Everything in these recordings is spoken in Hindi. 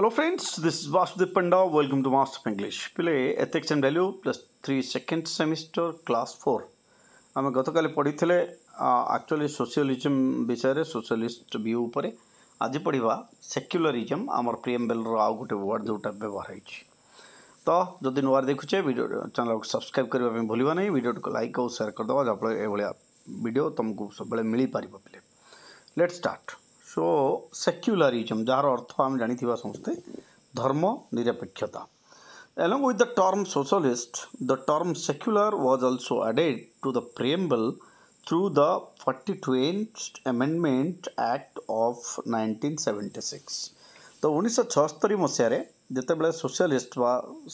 Hello friends, this is Vasudev Panda. Welcome to Master of English. Play Ethics and Value plus 3 second semester class 4. ଆମେ ଗତକାଲି ପଢ଼ିଥିଲେ ଆକ୍ଚୁଆଲି ସୋସିଆଲିଜମ୍ ବିଷୟରେ ସୋସିଆଲିଷ୍ଟ ଭ୍ୟୁ ଉପରେ ଆଜି ପଢ଼ିବା ସେକ୍ୟୁଲାରିଜମ୍ ଆମର ପ୍ରିଏମ୍ବେଲ୍ର ଆଉ ଗୋଟେ ୱାର୍ଡ଼ ଯେଉଁଟା ବ୍ୟବହାର ହେଇଛି ତ ଯଦି ନୂଆ ଦେଖୁଛେ ଭିଡ଼ିଓ ଚ୍ୟାନେଲ୍କୁ ସବସ୍କ୍ରାଇବ୍ କରିବା ପାଇଁ ଭୁଲିବା ନାହିଁ ଭିଡ଼ିଓଟିକୁ ଲାଇକ୍ ଆଉ ସେୟାର କରିଦେବା ଯାହାଫଳରେ ଏଭଳିଆ ଭିଡ଼ିଓ ତୁମକୁ ସବୁବେଳେ ମିଳିପାରିବ ପିଲେ ଲେଟ୍ ଷ୍ଟାର୍ଟ सो सेक्युलारिजम जार अर्थ आम जाणी समस्ते धर्म निरपेक्षता along with the term socialist the term secular was also added to the preamble through the forty twentieth amendment act of nineteen seventy six तो उन्नीस छस्तरी मसीह जिते सोशलिस्ट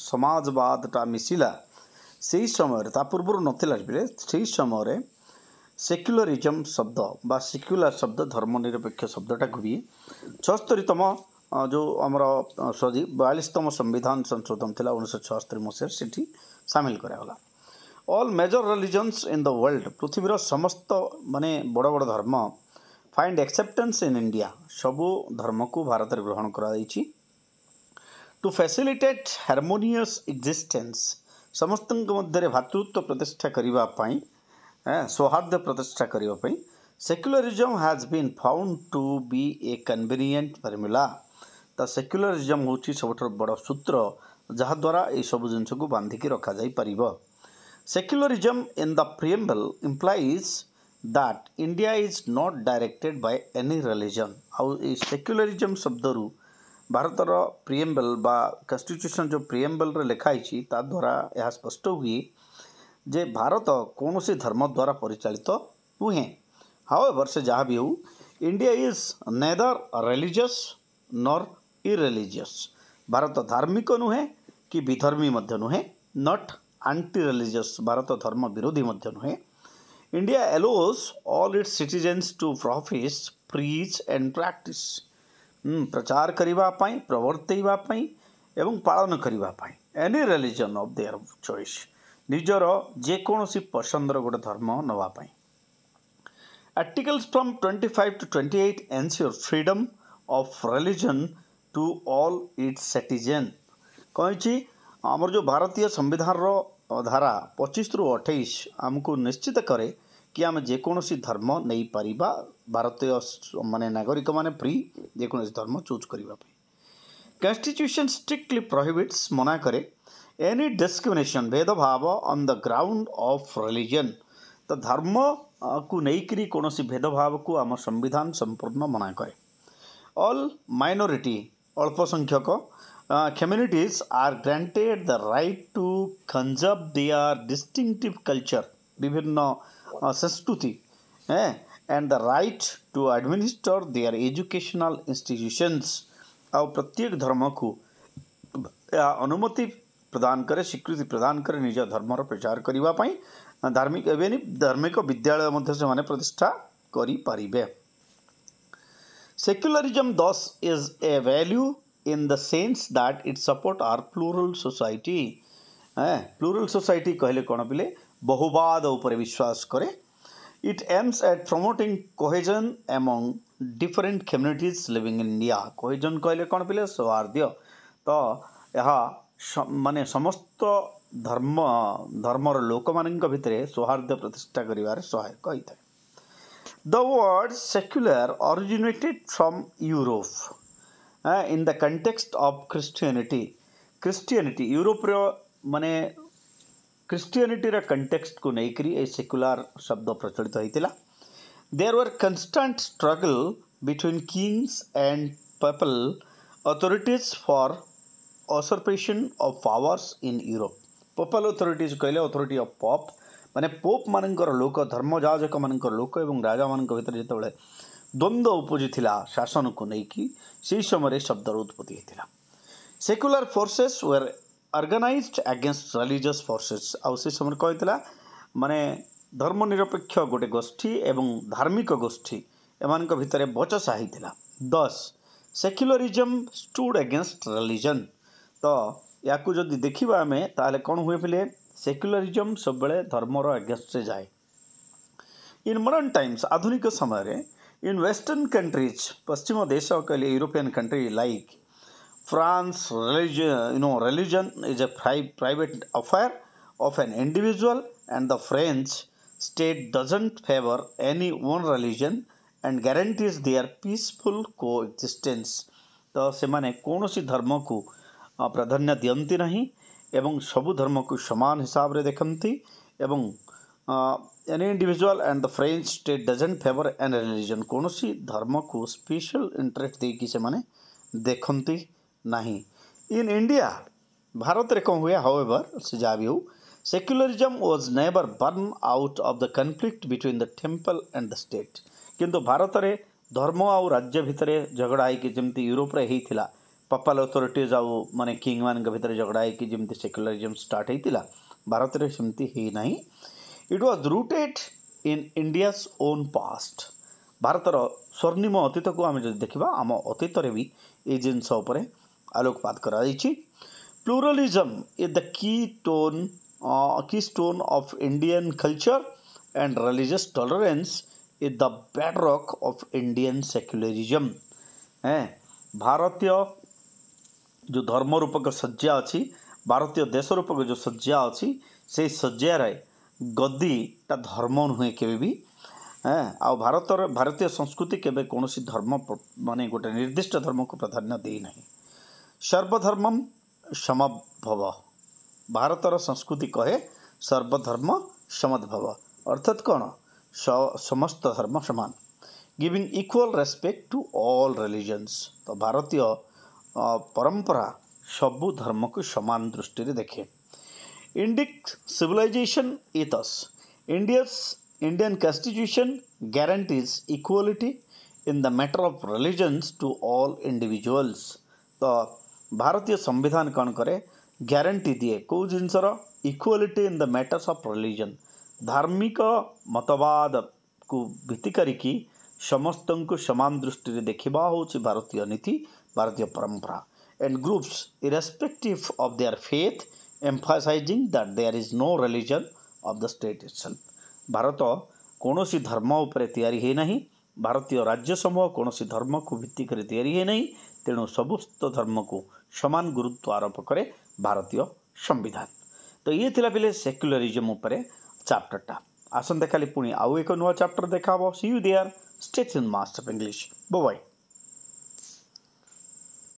समाजवादा मिसला से समय तापूर्व ना से समय ସେକ୍ୟୁଲରିଜମ୍ ଶବ୍ଦ ବା ସେକ୍ୟୁଲାର ଶବ୍ଦ ଧର୍ମ ନିରପେକ୍ଷ ଶବ୍ଦଟାକୁ ବି ଛଅସ୍ତରୀତମ ଯେଉଁ ଆମର ସରୀ ବୟାଳିଶତମ ସମ୍ବିଧାନ ସଂଶୋଧନ ଥିଲା ଉଣେଇଶହ ଛଅସ୍ତରୀ ମସିହାରେ ସେଠି ସାମିଲ କରାଗଲା all major religions in the world ପୃଥିବୀର ସମସ୍ତ ମାନେ ବଡ଼ ବଡ଼ ଧର୍ମ ଫାଇଣ୍ଡ ଏକ୍ସେପ୍ଟେନ୍ସ ଇନ୍ ଇଣ୍ଡିଆ ସବୁ ଧର୍ମକୁ ଭାରତରେ ଗ୍ରହଣ କରାଯାଇଛି ଟୁ ଫେସିଲିଟେଟ୍ ହାରମୋନିୟସ୍ ଏକ୍ଜିଷ୍ଟେନ୍ସ ସମସ୍ତଙ୍କ ମଧ୍ୟରେ ଭାତୃତ୍ୱ ପ୍ରତିଷ୍ଠା କରିବା ପାଇଁ ସୌହାର୍ଦ୍ଦ୍ୟ ପ୍ରତିଷ୍ଠା କରିବା ପାଇଁ secularism has been found to be a convenient formula ତ ସେକ୍ୟୁଲାରିଜମ୍ ହେଉଛି ସବୁଠାରୁ ବଡ଼ ସୂତ୍ର ଯାହାଦ୍ୱାରା ଏହିସବୁ ଜିନିଷକୁ ବାନ୍ଧିକି ରଖାଯାଇପାରିବ secularism in the preamble implies that India is not directed by any religion ଆଉ ଏଇ ସେକ୍ୟୁଲାରିଜମ୍ ଶବ୍ଦରୁ ଭାରତର ପ୍ରିଏମ୍ବଲ୍ ବା କନଷ୍ଟିଚ୍ୟୁସନ୍ ଯେଉଁ ପ୍ରିଏମ୍ବଲ୍ରେ ଲେଖା ହେଇଛି ତାଦ୍ୱାରା ଏହା ସ୍ପଷ୍ଟ ହୁଏ जे भारत कौन सी धर्म द्वारा परिचालित तो नुहे हाउ एवर से जहाँ भी हो इंडिया इज नेदर रिलीजियस नर इरेलीजियस भारत धार्मिक नुहे कि विधर्मी नुहे नट आंटी रिलीजियस भारत धर्म विरोधी नुहे India allows all its citizens to profess preach and practise प्रचार करने प्रवर्तवाई एवं पालन करने any religion of their choice ନିଜର ଯେକୌଣସି ପସନ୍ଦର ଗୋଟେ ଧର୍ମ ନେବା ପାଇଁ articles from twenty five to twenty eight ensure freedom of religion to all its citizen କହିଛି ଆମର ଯେଉଁ ଭାରତୀୟ ସମ୍ବିଧାନର ଧାରା ପଚିଶରୁ ଅଠେଇଶ ଆମକୁ ନିଶ୍ଚିତ କରେ କି ଆମେ ଯେକୌଣସି ଧର୍ମ ନେଇପାରିବା ଭାରତୀୟ ମାନେ ନାଗରିକମାନେ ଫ୍ରି ଯେକୌଣସି ଧର୍ମ ଚୁଜ୍ କରିବା ପାଇଁ କନଷ୍ଟିଚ୍ୟୁସନ୍ ଷ୍ଟ୍ରିକ୍ଟଲି ପ୍ରହିବିଟ୍ସ ମନା କରେ एनी डिस्क्रिमिनेशन भेदभाव on the ground of religion तो धर्म को लेकर कौन भेदभाव को आम संविधान संपूर्ण मना कै अल माइनोरीटी अल्पसंख्यक communities are granted the right to conserve their distinctive culture विभिन्न संस्कृति and the right to administer their educational institutions आ प्रत्येक धर्म को अनुमति प्रदान करे स्वीकृति प्रदान करे নিজ ধর্মৰ প্ৰচাৰ কৰিব পাে ধৰ্মিক এবেনি ধৰ্মিক বিদ্যালয়ৰ মধ্যছ মানে প্ৰতিষ্ঠা কৰি পৰিবে secularism 10 is a value in the sense that it support our plural society a plural society কহেলে কোন পলে বহুবাদ ওপৰ বিশ্বাস কৰে it aims at promoting cohesion among different communities living in India cohesion কহেলে কোন পলে স্বাৰদ্য ত ইয়া मान समस्त धर्म धर्म लोक मान भाई सौहार्द प्रतिष्ठा कर सहायक होता है the word secular originated from Europe in the context of Christianity Christianity Europe मान क्रिश्चियनिटी कंटेक्सट को लेकर ये सेक्युलर शब्द प्रचलित होता there were constant struggle between kings and papal authorities for usurpation of powers in Europe papal authorities କହିଲେ ଅଥରିଟି ଅଫ୍ ପପ୍ ମାନେ ପୋପ୍ମାନଙ୍କର ଲୋକ ଧର୍ମଯାଜକମାନଙ୍କର ଲୋକ ଏବଂ ରାଜାମାନଙ୍କ ଭିତରେ ଯେତେବେଳେ ଦ୍ୱନ୍ଦ୍ୱ ଉପୁଜିଥିଲା ଶାସନକୁ ନେଇକି ସେହି ସମୟରେ ଶବ୍ଦର ଉତ୍ପତ୍ତି ହୋଇଥିଲା secular forces were organised against religious forces ଆଉ ସେ ସମୟରେ କହିଥିଲା ମାନେ ଧର୍ମନିରପେକ୍ଷ ଗୋଟେ ଗୋଷ୍ଠୀ ଏବଂ ଧାର୍ମିକ ଗୋଷ୍ଠୀ ଏମାନଙ୍କ ଭିତରେ ବଚସା ହୋଇଥିଲା ଦଶ ସେକ୍ୟୁଲାରିଜମ୍ ଷ୍ଟୁଡ଼୍ ଏଗେନ୍ଷ୍ଟ ରିଲିଜନ୍ तो याकु देखा आम तेल कौन हुए फिले सेकुलरिज्म सब धर्मर एगेस्ट जाए इन मॉडर्न टाइम्स आधुनिक समय रे इन वेस्टर्न कंट्रीज पश्चिम देश कहे European country like France release you know religion is a private affair of an individual and the French state doesn't favour any one religion and guarantees they are peaceful coexistence तो से कौन सी धर्म को हाँ, प्राधान्य दिंती ना एवं सब धर्म को सामान हिसाब से देखती an individual and the French state doesn't favour an religion कौन सी धर्म को स्पेशल इंटरेस्ट दे कि देखती ना इन इंडिया भारत रे कौन हुए हाउ एवर से जहाँ भी हो secularism was never born out of the conflict between the temple and the state किंतु भारत रे धर्म आउ राज्य भितर झगड़ा होती यूरोप्रेला पपाल अथरीटीज आउ मान कि भर झगड़ा है कि जमी सेक्युलाजम स्टार्ट होता भारत सेमती है ना it was rooted in India own past भारतर स्वर्णिम अतीत को आम जब देखा आम अतीत भी ये जिनस आलोकपात कर pluralism is the keystone keystone of Indian culture and religious tolerance is the bedrock of Indian secularism ए भारतीय ଯେଉଁ ଧର୍ମ ରୂପକ ଶଯ୍ୟା ଅଛି ଭାରତୀୟ ଦେଶ ରୂପକ ଯେଉଁ ଶଯ୍ୟା ଅଛି ସେଇ ଶଯ୍ୟାରେ ଗଦି ତା ଧର୍ମ ନୁହେଁ କେବେ ବି ଆଉ ଭାରତର ଭାରତୀୟ ସଂସ୍କୃତି କେବେ କୌଣସି ଧର୍ମ ମାନେ ଗୋଟେ ନିର୍ଦ୍ଦିଷ୍ଟ ଧର୍ମକୁ ପ୍ରାଧାନ୍ୟ ଦେଇନାହିଁ ସର୍ବଧର୍ମ ସମଭବ ଭାରତର ସଂସ୍କୃତି କହେ ସର୍ବଧର୍ମ ସମଦ୍ଭବ ଅର୍ଥାତ୍ କ'ଣ ସମସ୍ତ ଧର୍ମ ସମାନ giving equal respect to all religions ତ ଭାରତୀୟ ପରମ୍ପରା ସବୁ ଧର୍ମକୁ ସମାନ ଦୃଷ୍ଟିରେ ଦେଖେ Indic civilisation ethos India's Indian constitution guarantees equality in the matter of religions to all individuals তো ভারতীয় সংবিধান কণ করে গ্যারেটি দিয়ে কেউ জিনিসর equality in the matters of religion ধার্মিক মতবাদকু ভিত্তি করি সমস্ত সমান দৃষ্টি দেখা হচ্ছে ভারতীয় নীতি भारतीय परंपरा and groups irrespective of their faith emphasizing that there is no religion of the state itself Bharat कौन सी धर्म उपरि है भारतीय राज्य समूह कौन सी धर्म को भित्तिक या तेणु समस्त धर्म को सामान गुरुत्व आरोप कै भारतीय संविधान तो ये बिल्कुल पे सेक्युलरिजम चैप्टरटा आसंता का पुणी आउ एक नुआ चैप्टर देखा see you they are state in most of English बोबाई